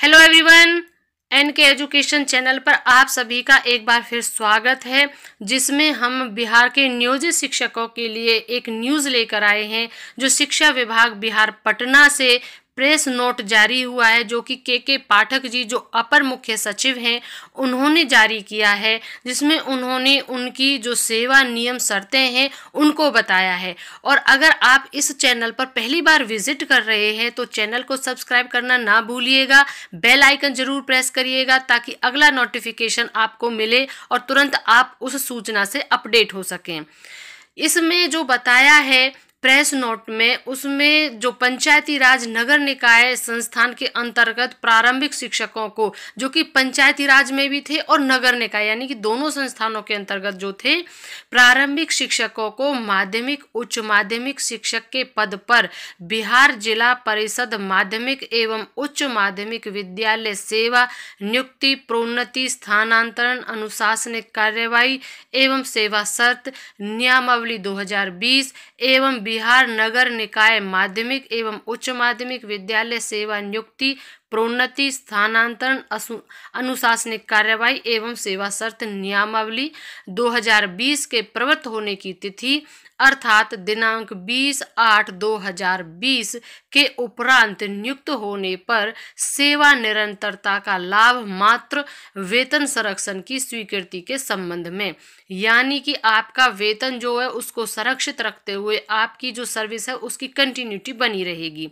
hello everyone N K education channel पर आप सभी का एक बार फिर स्वागत है जिसमें हम बिहार के नियोजित शिक्षकों के लिए एक न्यूज़ लेकर आए हैं जो शिक्षा विभाग बिहार पटना से प्रेस नोट जारी हुआ है जो कि के के पाठक जी जो अपर मुख्य सचिव हैं उन्होंने जारी किया है जिसमें उन्होंने उनकी जो सेवा नियम शर्तें हैं उनको बताया है और अगर आप इस चैनल पर पहली बार विजिट कर रहे हैं तो चैनल को सब्सक्राइब करना ना भूलिएगा बेल आइकन जरूर प्रेस करिएगा ताकि अगला नोटिफिकेशन आपको मिले और तुरंत आप उस सूचना से अपडेट हो सकें इसमें जो बताया है प्रेस नोट में उसमें जो पंचायती राज नगर निकाय संस्थान के अंतर्गत प्रारंभिक शिक्षकों को जो कि पंचायती राज में भी थे और नगर निकाय यानी कि दोनों संस्थानों के अंतर्गत जो थे प्रारंभिक शिक्षकों को माध्यमिक उच्च माध्यमिक शिक्षक के पद पर बिहार जिला परिषद माध्यमिक एवं उच्च माध्यमिक विद्यालय सेवा नियुक्ति प्रोन्नति स्थानांतरण अनुशासनिक कार्यवाही एवं सेवा शर्त नियमावली दो एवं बिहार नगर निकाय माध्यमिक एवं उच्च माध्यमिक विद्यालय सेवा नियुक्ति प्रोन्नति स्थानांतरण अनुशासनिक कार्यवाही एवं सेवा शर्त नियमावली 2020 के प्रवृत्त होने की तिथि अर्थात दिनांक 20 आठ 2020 के उपरांत नियुक्त होने पर सेवा निरंतरता का लाभ मात्र वेतन संरक्षण की स्वीकृति के संबंध में यानी कि आपका वेतन जो है उसको संरक्षित रखते हुए आपकी जो सर्विस है उसकी कंटिन्यूटी बनी रहेगी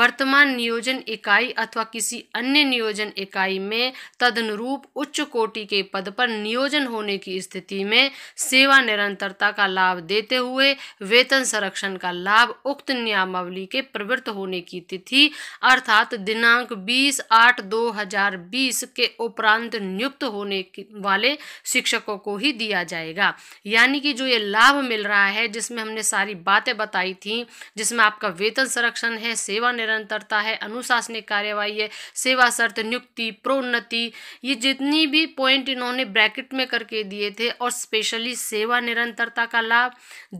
वर्तमान नियोजन इकाई अथवा किसी अन्य नियोजन इकाई में तदनुरूप उच्च कोटि के पद पर नियोजन होने की स्थिति में सेवा निरंतरता का लाभ देते हुए वेतन संरक्षण का लाभ उक्त नियमावली के प्रवृत्त होने की तिथि अर्थात दिनांक 20 आठ 2020 के उपरांत नियुक्त होने वाले शिक्षकों को ही दिया जाएगा यानी कि जो ये लाभ मिल रहा है जिसमें हमने सारी बातें बताई थी जिसमें आपका वेतन संरक्षण है सेवा निरंतरता है अनुशासनिक कार्यवाही है सेवा शर्त नियुक्ति प्रोन्नति ये जितनी भी पॉइंट इन्होंने ब्रैकेट में करके दिए थे और स्पेशली सेवा निरंतरता का लाभ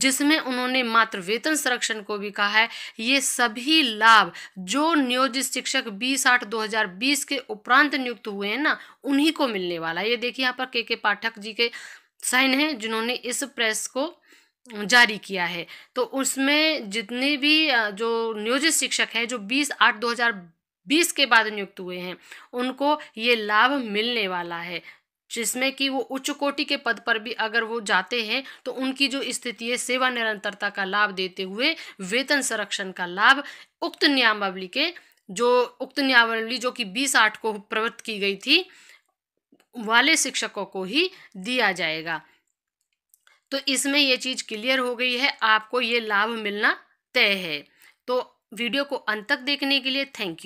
जिसमें उन्होंने मात्र वेतन संरक्षण को भी कहा है ये सभी लाभ जो नियोजित शिक्षक बीस आठ दो के उपरांत नियुक्त हुए हैं ना उन्हीं को मिलने वाला ये देखिए यहाँ पर के के पाठक जी के साइन है जिन्होंने इस प्रेस को जारी किया है तो उसमें जितने भी जो नियोजित शिक्षक हैं जो बीस आठ दो हज़ार बीस के बाद नियुक्त हुए हैं उनको ये लाभ मिलने वाला है जिसमें कि वो उच्च कोटि के पद पर भी अगर वो जाते हैं तो उनकी जो स्थिति है सेवा निरंतरता का लाभ देते हुए वेतन संरक्षण का लाभ उक्त नियमावली के जो उक्त नियमावली जो कि बीस आठ को प्रवृत्त की गई थी वाले शिक्षकों को ही दिया जाएगा तो इसमें यह चीज़ क्लियर हो गई है आपको ये लाभ मिलना तय है तो वीडियो को अंत तक देखने के लिए थैंक यू